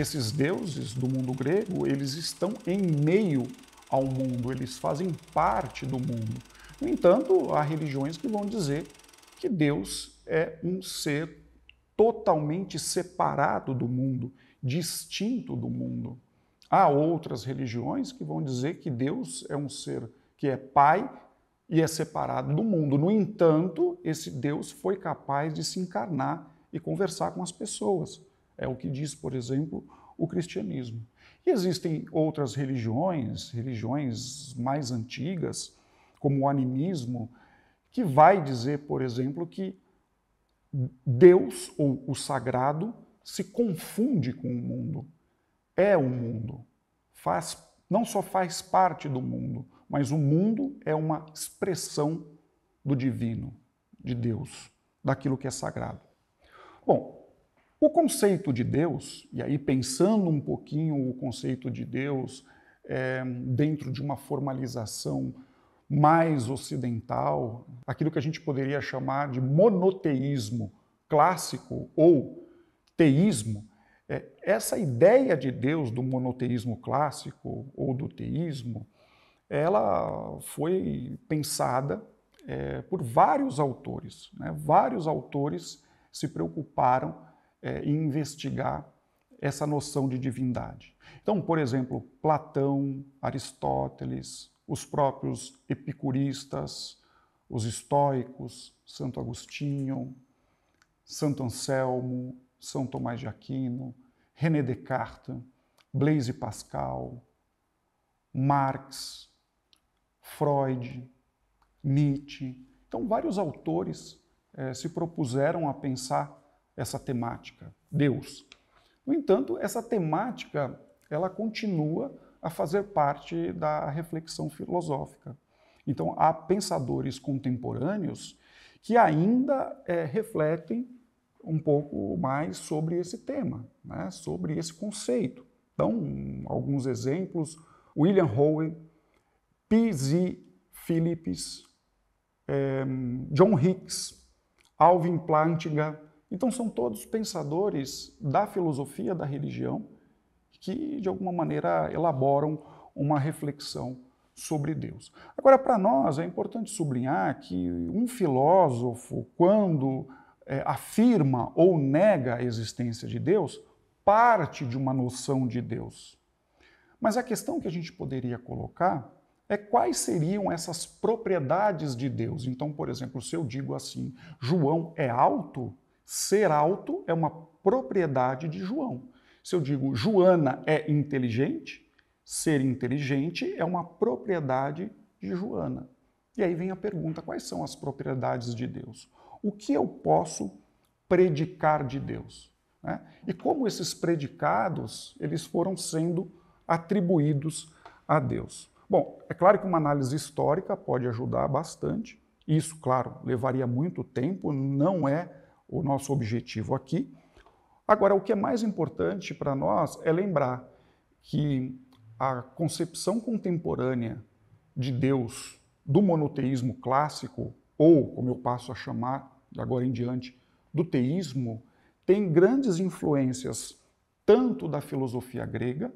Esses deuses do mundo grego, eles estão em meio ao mundo, eles fazem parte do mundo. No entanto, há religiões que vão dizer que Deus é um ser totalmente separado do mundo, distinto do mundo. Há outras religiões que vão dizer que Deus é um ser que é pai e é separado do mundo. No entanto, esse Deus foi capaz de se encarnar e conversar com as pessoas. É o que diz, por exemplo, o cristianismo. E existem outras religiões, religiões mais antigas, como o animismo, que vai dizer, por exemplo, que Deus ou o sagrado se confunde com o mundo. É o mundo. Faz não só faz parte do mundo, mas o mundo é uma expressão do divino, de Deus, daquilo que é sagrado. Bom, o conceito de Deus, e aí pensando um pouquinho o conceito de Deus é, dentro de uma formalização mais ocidental, aquilo que a gente poderia chamar de monoteísmo clássico ou teísmo, é, essa ideia de Deus do monoteísmo clássico ou do teísmo, ela foi pensada é, por vários autores. Né? Vários autores se preocuparam é, investigar essa noção de divindade. Então, por exemplo, Platão, Aristóteles, os próprios epicuristas, os estoicos, Santo Agostinho, Santo Anselmo, São Tomás de Aquino, René Descartes, Blaise Pascal, Marx, Freud, Nietzsche. Então, vários autores é, se propuseram a pensar essa temática, Deus. No entanto, essa temática ela continua a fazer parte da reflexão filosófica. Então, há pensadores contemporâneos que ainda é, refletem um pouco mais sobre esse tema, né? sobre esse conceito. Então, alguns exemplos: William Howe, P.Z. Phillips, eh, John Hicks, Alvin Plantinga, então são todos pensadores da filosofia da religião que de alguma maneira elaboram uma reflexão sobre Deus. Agora, para nós é importante sublinhar que um filósofo, quando é, afirma ou nega a existência de Deus, parte de uma noção de Deus. Mas a questão que a gente poderia colocar é quais seriam essas propriedades de Deus. Então, por exemplo, se eu digo assim, João é alto, Ser alto é uma propriedade de João. Se eu digo Joana é inteligente, ser inteligente é uma propriedade de Joana. E aí vem a pergunta: quais são as propriedades de Deus? O que eu posso predicar de Deus? Né? E como esses predicados eles foram sendo atribuídos a Deus? Bom, é claro que uma análise histórica pode ajudar bastante. Isso, claro, levaria muito tempo, não é o nosso objetivo aqui. Agora, o que é mais importante para nós é lembrar que a concepção contemporânea de Deus do monoteísmo clássico, ou como eu passo a chamar de agora em diante, do teísmo, tem grandes influências tanto da filosofia grega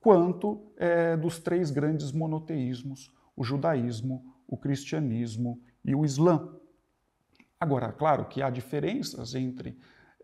quanto é, dos três grandes monoteísmos, o judaísmo, o cristianismo e o islã. Agora, claro que há diferenças entre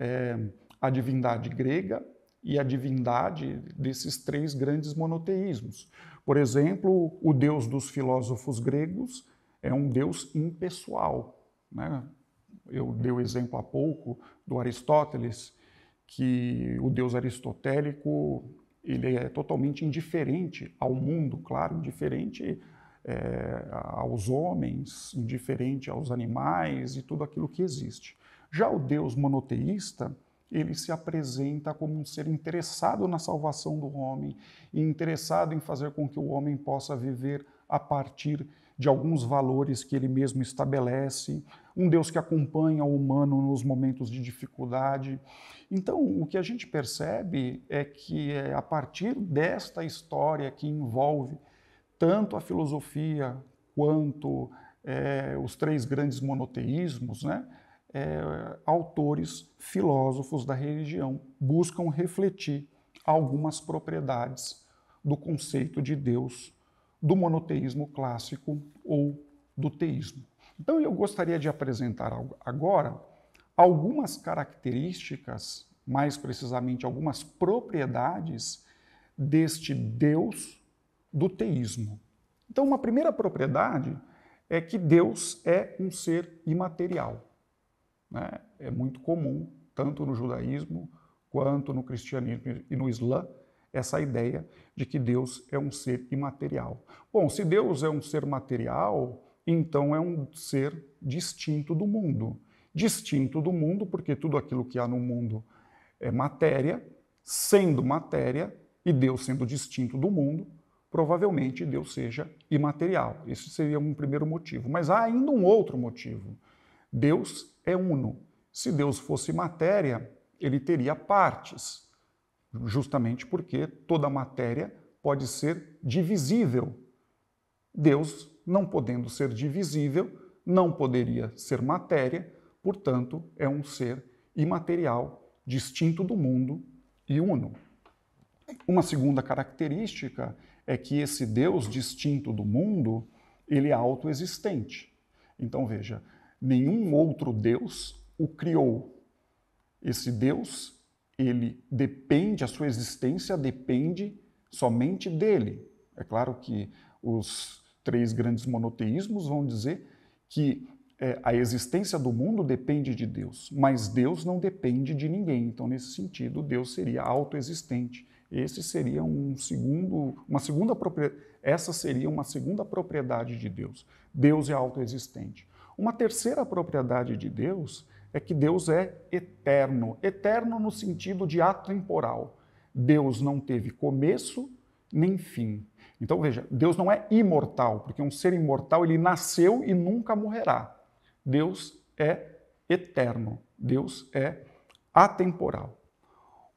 é, a divindade grega e a divindade desses três grandes monoteísmos. Por exemplo, o deus dos filósofos gregos é um deus impessoal. Né? Eu dei o exemplo há pouco do Aristóteles, que o deus aristotélico ele é totalmente indiferente ao mundo, claro, indiferente é, aos homens, indiferente aos animais e tudo aquilo que existe. Já o Deus monoteísta, ele se apresenta como um ser interessado na salvação do homem e interessado em fazer com que o homem possa viver a partir de alguns valores que ele mesmo estabelece, um Deus que acompanha o humano nos momentos de dificuldade. Então, o que a gente percebe é que é a partir desta história que envolve tanto a filosofia quanto é, os três grandes monoteísmos, né, é, autores filósofos da religião buscam refletir algumas propriedades do conceito de Deus do monoteísmo clássico ou do teísmo. Então eu gostaria de apresentar agora algumas características, mais precisamente algumas propriedades deste Deus do teísmo. Então, uma primeira propriedade é que Deus é um ser imaterial. Né? É muito comum, tanto no judaísmo quanto no cristianismo e no islã, essa ideia de que Deus é um ser imaterial. Bom, se Deus é um ser material, então é um ser distinto do mundo. Distinto do mundo, porque tudo aquilo que há no mundo é matéria, sendo matéria e Deus sendo distinto do mundo, provavelmente Deus seja imaterial. Esse seria um primeiro motivo. Mas há ainda um outro motivo. Deus é uno. Se Deus fosse matéria, ele teria partes, justamente porque toda matéria pode ser divisível. Deus, não podendo ser divisível, não poderia ser matéria, portanto, é um ser imaterial, distinto do mundo e uno. Uma segunda característica é que esse Deus distinto do mundo, ele é autoexistente. Então veja, nenhum outro Deus o criou. Esse Deus, ele depende, a sua existência depende somente dele. É claro que os três grandes monoteísmos vão dizer que é, a existência do mundo depende de Deus, mas Deus não depende de ninguém. Então, nesse sentido, Deus seria autoexistente. Esse seria um segundo, uma segunda essa seria uma segunda propriedade de Deus. Deus é autoexistente. Uma terceira propriedade de Deus é que Deus é eterno, eterno no sentido de atemporal. Deus não teve começo nem fim. Então veja, Deus não é imortal, porque um ser imortal ele nasceu e nunca morrerá. Deus é eterno, Deus é atemporal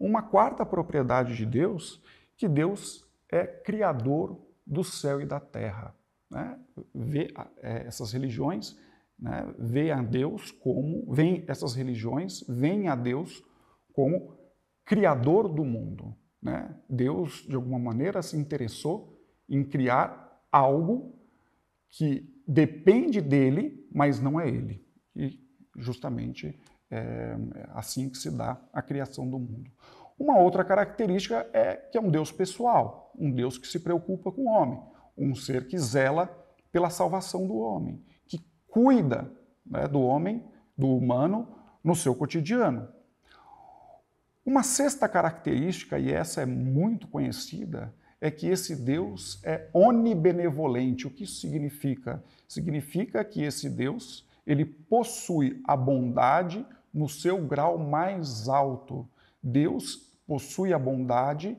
uma quarta propriedade de Deus, que Deus é criador do céu e da terra. Né? Vê, é, essas religiões né, vê a Deus como, vem, essas religiões veem a Deus como criador do mundo. Né? Deus, de alguma maneira, se interessou em criar algo que depende dele, mas não é ele. E justamente é, é assim que se dá a criação do mundo. Uma outra característica é que é um Deus pessoal, um Deus que se preocupa com o homem, um ser que zela pela salvação do homem, que cuida né, do homem, do humano, no seu cotidiano. Uma sexta característica, e essa é muito conhecida, é que esse Deus é onibenevolente. O que isso significa? Significa que esse Deus, ele possui a bondade, no seu grau mais alto. Deus possui a bondade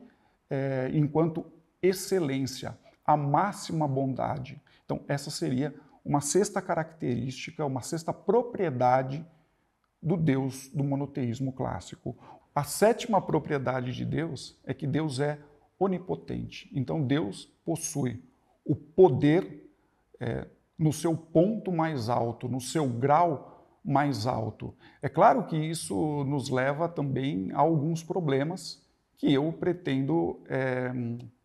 é, enquanto excelência, a máxima bondade. Então, essa seria uma sexta característica, uma sexta propriedade do Deus do monoteísmo clássico. A sétima propriedade de Deus é que Deus é onipotente. Então, Deus possui o poder é, no seu ponto mais alto, no seu grau mais alto. É claro que isso nos leva também a alguns problemas que eu pretendo é,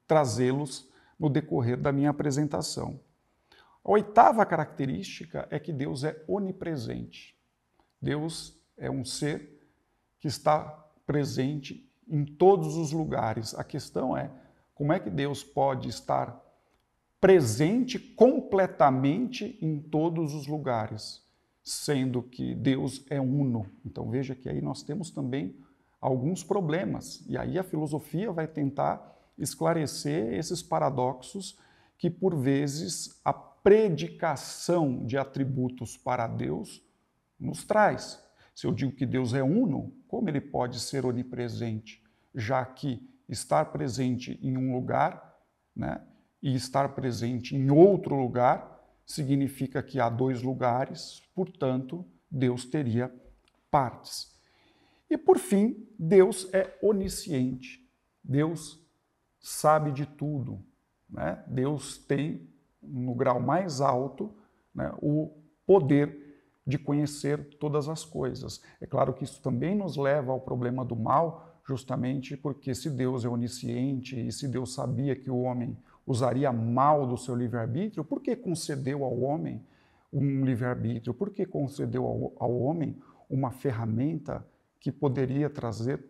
trazê-los no decorrer da minha apresentação. A oitava característica é que Deus é onipresente. Deus é um ser que está presente em todos os lugares. A questão é como é que Deus pode estar presente completamente em todos os lugares sendo que Deus é uno. Então veja que aí nós temos também alguns problemas, e aí a filosofia vai tentar esclarecer esses paradoxos que, por vezes, a predicação de atributos para Deus nos traz. Se eu digo que Deus é uno, como ele pode ser onipresente, já que estar presente em um lugar né, e estar presente em outro lugar significa que há dois lugares, portanto, Deus teria partes. E por fim, Deus é onisciente. Deus sabe de tudo. Né? Deus tem, no grau mais alto, né, o poder de conhecer todas as coisas. É claro que isso também nos leva ao problema do mal, justamente porque se Deus é onisciente e se Deus sabia que o homem usaria mal do seu livre-arbítrio, por que concedeu ao homem um livre-arbítrio? Por que concedeu ao, ao homem uma ferramenta que poderia trazer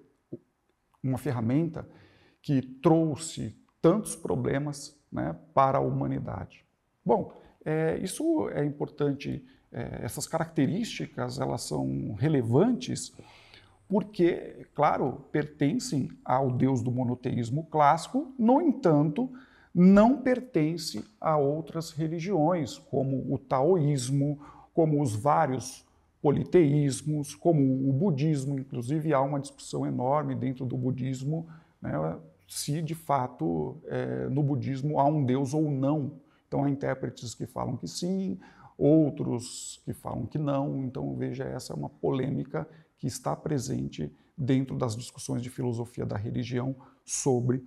uma ferramenta que trouxe tantos problemas né, para a humanidade? Bom, é, isso é importante, é, essas características elas são relevantes porque, claro, pertencem ao Deus do monoteísmo clássico, no entanto, não pertence a outras religiões, como o taoísmo, como os vários politeísmos, como o budismo, inclusive há uma discussão enorme dentro do budismo né, se de fato é, no budismo há um deus ou não. Então há intérpretes que falam que sim, outros que falam que não. Então veja, essa é uma polêmica que está presente dentro das discussões de filosofia da religião sobre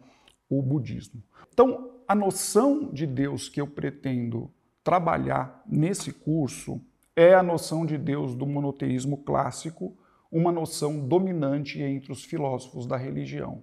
o budismo. Então, a noção de Deus que eu pretendo trabalhar nesse curso é a noção de Deus do monoteísmo clássico, uma noção dominante entre os filósofos da religião.